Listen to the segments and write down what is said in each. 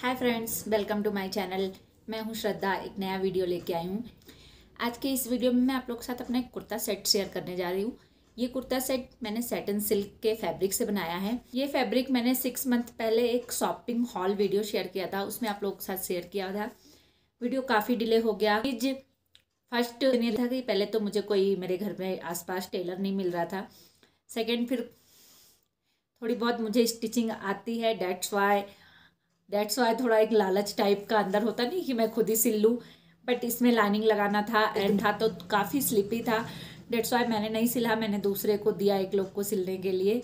hi friends welcome to my channel मैं हूं श्रद्धा एक नया वीडियो लेके आई हूं आज के इस वीडियो में मैं आप लोगों के साथ अपना एक कुर्ता सेट शेयर करने जा रही हूं ये कुर्ता सेट मैंने सेटन सिल्क के फैब्रिक से बनाया है ये फैब्रिक मैंने सिक्स मंथ पहले एक शॉपिंग हॉल वीडियो शेयर किया था उसमें आप लोगों के साथ शेयर किया था वीडियो काफ़ी डिले हो गया फर्स्ट नहीं था कि पहले तो मुझे कोई मेरे घर में आसपास टेलर नहीं मिल रहा था सेकेंड फिर थोड़ी बहुत मुझे स्टिचिंग आती है डेट्स वाई डेट्स वाई थोड़ा एक लालच टाइप का अंदर होता नहीं कि मैं खुद ही सिल लूँ बट इसमें लाइनिंग लगाना था एंड था तो काफ़ी स्लिपी था डेट्स वाई मैंने नहीं सिला मैंने दूसरे को दिया एक लोग को सिलने के लिए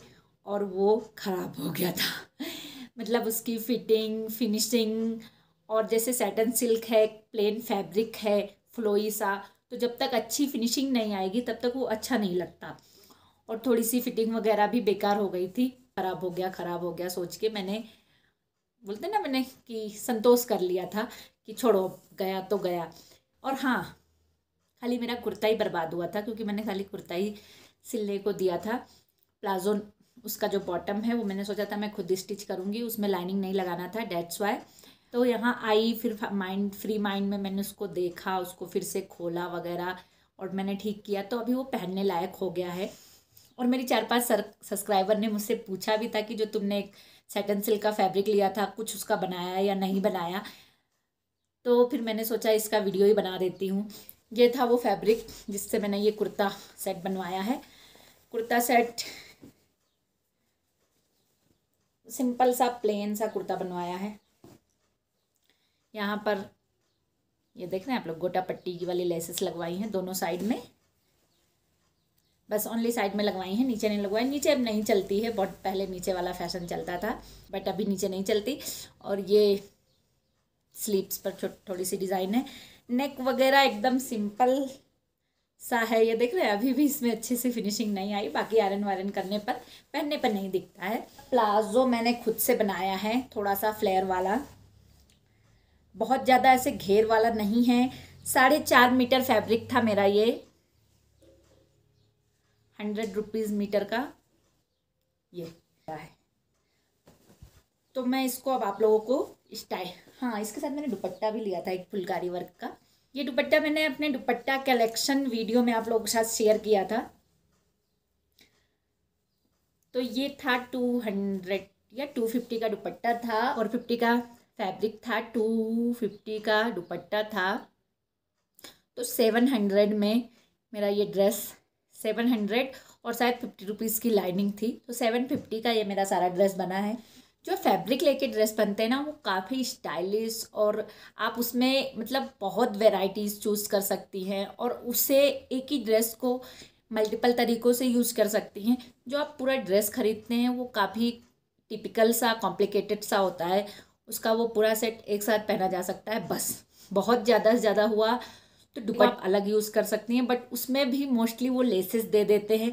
और वो ख़राब हो गया था मतलब उसकी फिटिंग फिनिशिंग और जैसे सैटन सिल्क है प्लेन फैब्रिक है फ्लोई सा तो जब तक अच्छी फिनिशिंग नहीं आएगी तब तक वो अच्छा नहीं लगता और थोड़ी सी फिटिंग वगैरह भी बेकार हो गई थी ख़राब हो गया ख़राब हो गया सोच के मैंने बोलते ना मैंने कि संतोष कर लिया था कि छोड़ो गया तो गया और हाँ खाली मेरा कुर्ता ही बर्बाद हुआ था क्योंकि मैंने खाली कुर्ता ही सिलने को दिया था प्लाजो उसका जो बॉटम है वो मैंने सोचा था मैं खुद ही स्टिच करूँगी उसमें लाइनिंग नहीं लगाना था डेट्स वाई तो यहाँ आई फिर माइंड फ्री माइंड में मैंने उसको देखा उसको फिर से खोला वगैरह और मैंने ठीक किया तो अभी वो पहनने लायक हो गया है और मेरी चार पांच सर सब्सक्राइबर ने मुझसे पूछा भी था कि जो तुमने एक सेटन सिल्क का फैब्रिक लिया था कुछ उसका बनाया या नहीं बनाया तो फिर मैंने सोचा इसका वीडियो ही बना देती हूँ ये था वो फैब्रिक जिससे मैंने ये कुर्ता सेट बनवाया है कुर्ता सेट सिंपल सा प्लेन सा कुर्ता बनवाया है यहाँ पर ये देख रहे हैं आप लोग गोटा पट्टी की वाली लेसेस लगवाई हैं दोनों साइड में बस ओनली साइड में लगवाई है नीचे नहीं लगवाई नीचे अब नहीं चलती है बहुत पहले नीचे वाला फैशन चलता था बट अभी नीचे नहीं चलती और ये स्लीव्स पर थोड़ी सी डिज़ाइन है नेक वगैरह एकदम सिंपल सा है ये देख रहे हैं अभी भी इसमें अच्छे से फिनिशिंग नहीं आई बाकी आयरन वायरन करने पर पहनने पर नहीं दिखता है प्लाजो मैंने खुद से बनाया है थोड़ा सा फ्लेयर वाला बहुत ज़्यादा ऐसे घेर वाला नहीं है साढ़े चार मीटर फैब्रिक था मेरा ये हंड्रेड रुपीज़ मीटर का ये है तो मैं इसको अब आप लोगों को स्टाइल हाँ इसके साथ मैंने दुपट्टा भी लिया था एक फुलकारी वर्क का ये दुपट्टा मैंने अपने दुपट्टा कलेक्शन वीडियो में आप लोगों के साथ शेयर किया था तो ये था टू हंड्रेड या टू फिफ्टी का दुपट्टा था और फिफ्टी का फैब्रिक था टू फिफ्टी का दुपट्टा था तो सेवन हंड्रेड में मेरा ये ड्रेस सेवन हंड्रेड और शायद फिफ्टी रुपीज़ की लाइनिंग थी तो सेवन फिफ्टी का ये मेरा सारा ड्रेस बना है जो फैब्रिक लेके ड्रेस बनते हैं ना वो काफ़ी स्टाइलिश और आप उसमें मतलब बहुत वेराइटीज़ चूज़ कर सकती हैं और उसे एक ही ड्रेस को मल्टीपल तरीक़ों से यूज़ कर सकती हैं जो आप पूरा ड्रेस ख़रीदते हैं वो काफ़ी टिपिकल सा कॉम्प्लिकेटेड सा होता है उसका वो पूरा सेट एक साथ पहना जा सकता है बस बहुत ज़्यादा से ज़्यादा हुआ तो दुपट अलग यूज़ कर सकती हैं बट उसमें भी मोस्टली वो लेसेस दे देते हैं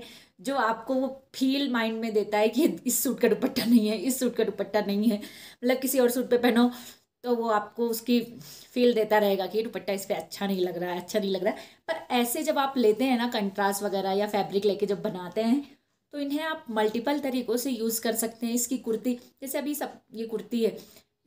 जो आपको वो फील माइंड में देता है कि इस सूट का दुपट्टा नहीं है इस सूट का दुपट्टा नहीं है मतलब किसी और सूट पे पहनो तो वो आपको उसकी फील देता रहेगा कि दुपट्टा इस पर अच्छा नहीं लग रहा है अच्छा नहीं लग रहा है पर ऐसे जब आप लेते हैं ना कंट्रास्ट वगैरह या फैब्रिक लेके जब बनाते हैं तो इन्हें आप मल्टीपल तरीक़ों से यूज़ कर सकते हैं इसकी कुर्ती जैसे अभी सब ये कुर्ती है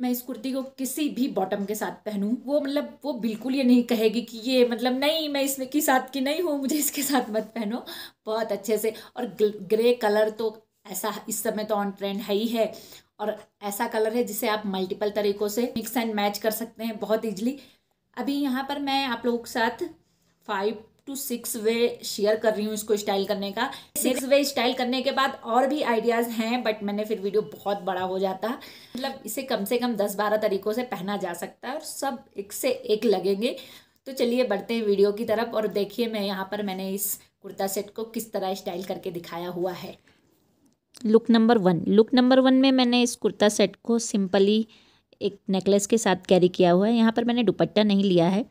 मैं इस कुर्ती को किसी भी बॉटम के साथ पहनूं वो मतलब वो बिल्कुल ये नहीं कहेगी कि ये मतलब नहीं मैं इसमें के साथ की नहीं हूँ मुझे इसके साथ मत पहनो बहुत अच्छे से और ग्रे कलर तो ऐसा इस समय तो ऑन ट्रेंड है ही है और ऐसा कलर है जिसे आप मल्टीपल तरीक़ों से मिक्स एंड मैच कर सकते हैं बहुत ईजिली अभी यहाँ पर मैं आप लोगों के साथ five to six way share कर रही हूँ इसको स्टाइल करने का सिक्स वे स्टाइल करने के बाद और भी आइडियाज़ हैं बट मैंने फिर वीडियो बहुत बड़ा हो जाता मतलब इसे कम से कम दस बारह तरीक़ों से पहना जा सकता है और सब एक से एक लगेंगे तो चलिए बढ़ते हैं वीडियो की तरफ और देखिए मैं यहाँ पर मैंने इस कुर्ता सेट को किस तरह स्टाइल करके दिखाया हुआ है look number one look number one में मैंने इस कुर्ता सेट को सिंपली एक नेकलेस के साथ कैरी किया हुआ है यहाँ पर मैंने दुपट्टा नहीं लिया है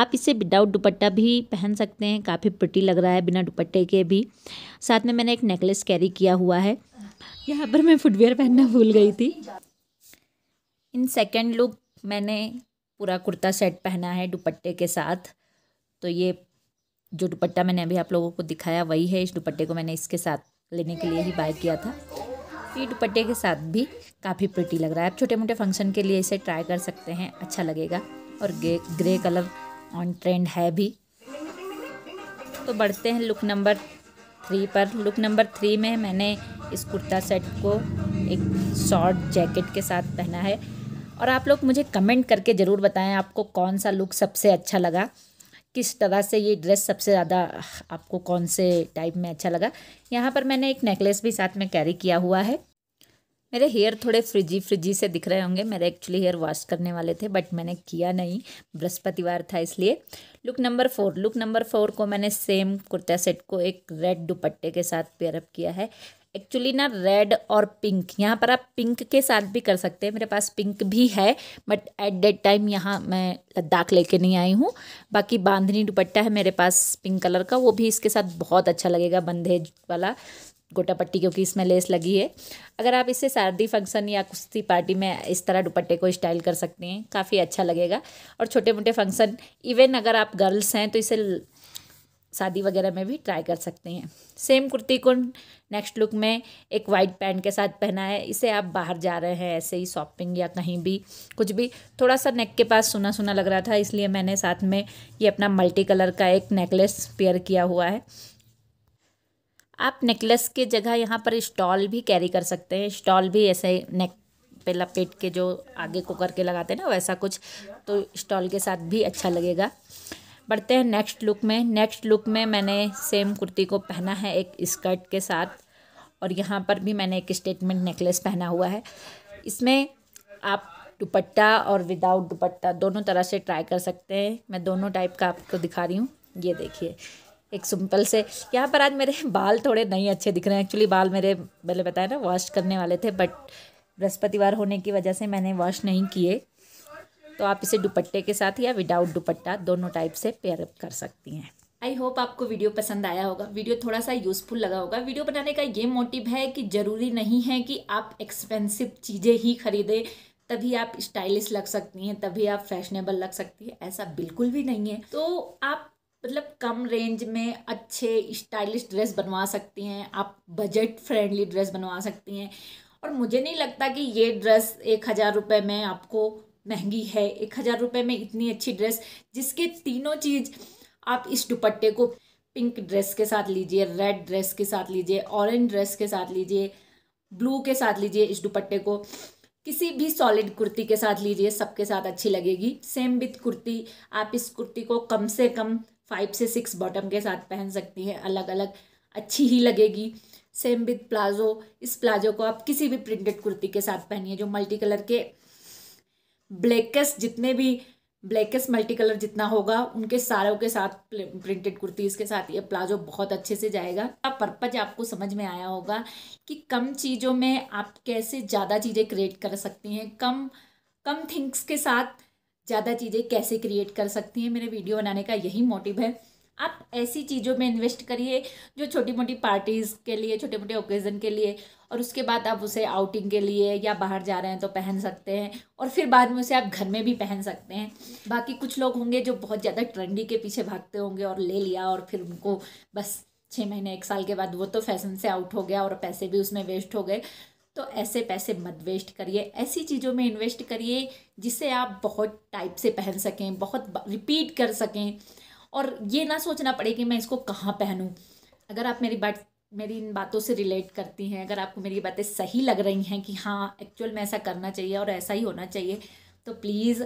आप इसे विदाउट दुपट्टा भी पहन सकते हैं काफ़ी प्रटी लग रहा है बिना दुपट्टे के भी साथ में मैंने एक नेकलेस कैरी किया हुआ है यहाँ पर मैं फुटवेयर पहनना भूल गई थी इन सेकेंड लुक मैंने पूरा कुर्ता सेट पहना है दुपट्टे के साथ तो ये जो दुपट्टा मैंने अभी आप लोगों को दिखाया वही है इस दुपट्टे को मैंने इसके साथ लेने के लिए ही बाय किया था ये दुपट्टे के साथ भी काफ़ी प्रिटी लग रहा है आप छोटे मोटे फंक्शन के लिए इसे ट्राई कर सकते हैं अच्छा लगेगा और grey grey colour on trend है भी तो बढ़ते हैं लुक नंबर थ्री पर लुक नंबर थ्री में मैंने इस कुर्ता सेट को एक शॉर्ट जैकेट के साथ पहना है और आप लोग मुझे कमेंट करके ज़रूर बताएं आपको कौन सा लुक सबसे अच्छा लगा किस तरह से ये ड्रेस सबसे ज़्यादा आपको कौन से टाइप में अच्छा लगा यहाँ पर मैंने एक नेकलेस भी साथ में कैरी किया हुआ है मेरे हेयर थोड़े फ्रिजी फ्रिजी से दिख रहे होंगे मेरे एक्चुअली हेयर वॉश करने वाले थे बट मैंने किया नहीं बृहस्पतिवार था इसलिए look number four look number four को मैंने सेम कुर्ता सेट को एक रेड दुपट्टे के साथ पेयरअप किया है एक्चुअली ना रेड और पिंक यहाँ पर आप पिंक के साथ भी कर सकते हैं मेरे पास पिंक भी है बट एट दैट टाइम यहाँ मैं लद्दाख लेके नहीं आई हूँ बाकी बांधनी दुपट्टा है मेरे पास पिंक कलर का वो भी इसके साथ बहुत अच्छा लगेगा बंधेज वाला गोटा पट्टी क्योंकि इसमें लेस लगी है अगर आप इसे शादी फंक्शन या कुश्ती पार्टी में इस तरह दुपट्टे को स्टाइल कर सकते हैं काफ़ी अच्छा लगेगा और छोटे मोटे फंक्शन इवन अगर आप गर्ल्स हैं तो इसे शादी वगैरह में भी ट्राई कर सकते हैं सेम कुर्ती को नेक्स्ट लुक में एक वाइट पैंट के साथ पहना है इसे आप बाहर जा रहे हैं ऐसे ही शॉपिंग या कहीं भी कुछ भी थोड़ा सा नेक के पास सुना सुना लग रहा था इसलिए मैंने साथ में ये अपना मल्टी कलर का एक नेकलेस पेयर किया हुआ है आप नेकलेस के जगह यहाँ पर स्टॉल भी कैरी कर सकते हैं स्टॉल भी ऐसे नेक पे लपेट के जो आगे को करके लगाते हैं ना वैसा कुछ तो स्टॉल के साथ भी अच्छा लगेगा बढ़ते हैं नेक्स्ट लुक में नेक्स्ट लुक में मैंने सेम कुर्ती को पहना है एक स्कर्ट के साथ और यहाँ पर भी मैंने एक स्टेटमेंट नेकलेस पहना हुआ है इसमें आप दुपट्टा और विदाउट दुपट्टा दोनों तरह से ट्राई कर सकते हैं मैं दोनों टाइप का आपको दिखा रही हूँ ये देखिए एक सिंपल से यहाँ पर आज मेरे बाल थोड़े नहीं अच्छे दिख रहे हैं एक्चुअली बाल मेरे पहले बताया ना वॉश करने वाले थे बट बृहस्पतिवार होने की वजह से मैंने वॉश नहीं किए तो आप इसे दुपट्टे के साथ या विदाउट दुपट्टा दोनों टाइप से पेयरअप कर सकती हैं आई होप आपको वीडियो पसंद आया होगा वीडियो थोड़ा सा यूजफुल लगा होगा वीडियो बनाने का ये मोटिव है कि ज़रूरी नहीं है कि आप एक्सपेंसिव चीज़ें ही खरीदें तभी आप स्टाइलिश लग सकती हैं तभी आप फैशनेबल लग सकती हैं ऐसा बिल्कुल भी नहीं है तो आप मतलब कम रेंज में अच्छे स्टाइलिश ड्रेस बनवा सकती हैं आप बजट फ्रेंडली ड्रेस बनवा सकती हैं और मुझे नहीं लगता कि ये ड्रेस एक हज़ार रुपये में आपको महंगी है एक हज़ार रुपये में इतनी अच्छी ड्रेस जिसके तीनों चीज़ आप इस दुपट्टे को पिंक ड्रेस के साथ लीजिए रेड ड्रेस के साथ लीजिए ऑरेंज ड्रेस के साथ लीजिए ब्लू के साथ लीजिए इस दुपट्टे को किसी भी सॉलिड कुर्ती के साथ लीजिए सबके साथ अच्छी लगेगी सेम विथ कुर्ती आप इस कुर्ती को कम से कम फाइव से सिक्स बॉटम के साथ पहन सकती हैं अलग अलग अच्छी ही लगेगी सेम विथ प्लाजो इस प्लाजो को आप किसी भी प्रिंटेड कुर्ती के साथ पहनिए जो मल्टी कलर के ब्लैकेस्ट जितने भी ब्लैकेस्ट मल्टी कलर जितना होगा उनके सारों के साथ प्रिंटेड कुर्तीज़ के साथ ये प्लाजो बहुत अच्छे से जाएगा पर्पज आपको समझ में आया होगा कि कम चीज़ों में आप कैसे ज़्यादा चीज़ें क्रिएट कर सकती हैं कम कम थिंग्स के साथ ज़्यादा चीज़ें कैसे क्रिएट कर सकती हैं मेरे वीडियो बनाने का यही मोटिव है आप ऐसी चीज़ों में इन्वेस्ट करिए जो छोटी मोटी पार्टीज़ के लिए छोटे मोटे ओकेज़न के लिए और उसके बाद आप उसे आउटिंग के लिए या बाहर जा रहे हैं तो पहन सकते हैं और फिर बाद में उसे आप घर में भी पहन सकते हैं बाकी कुछ लोग होंगे जो बहुत ज़्यादा ट्रेंडी के पीछे भागते होंगे और ले लिया और फिर उनको बस छः महीने एक साल के बाद वो तो फैशन से आउट हो गया और पैसे भी उसमें वेस्ट हो गए तो ऐसे पैसे मत वेस्ट करिए ऐसी चीज़ों में इन्वेस्ट करिए जिसे आप बहुत टाइप से पहन सकें बहुत रिपीट कर सकें और ये ना सोचना पड़े कि मैं इसको कहाँ पहनूँ अगर आप मेरी बात मेरी इन बातों से रिलेट करती हैं अगर आपको मेरी बातें सही लग रही हैं कि हाँ एक्चुअल में ऐसा करना चाहिए और ऐसा ही होना चाहिए तो प्लीज़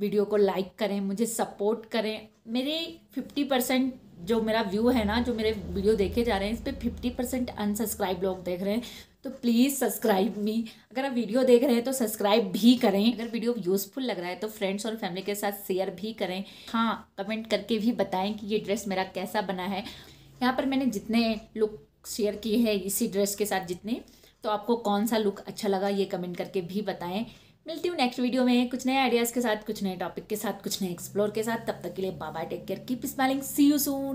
वीडियो को लाइक करें मुझे सपोर्ट करें मेरे फिफ्टी परसेंट जो मेरा व्यू है ना जो मेरे वीडियो देखे जा रहे हैं इस पर फिफ्टी परसेंट अनसब्सक्राइब लोग देख रहे हैं तो प्लीज़ सब्सक्राइब मी अगर आप वीडियो देख रहे हैं तो सब्सक्राइब भी करें अगर वीडियो यूज़फुल लग रहा है तो फ्रेंड्स और फैमिली के साथ शेयर भी करें हाँ कमेंट करके भी बताएं कि ये ड्रेस मेरा कैसा बना है यहाँ पर मैंने जितने लुक शेयर किए हैं इसी ड्रेस के साथ जितने तो आपको कौन सा लुक अच्छा लगा ये कमेंट करके भी बताएँ मिलती हूँ नेक्स्ट वीडियो में कुछ नए आइडियाज़ के साथ कुछ नए टॉपिक के साथ कुछ नए एक्सप्लोर के साथ तब तक के लिए बाबा take care keep smiling see you soon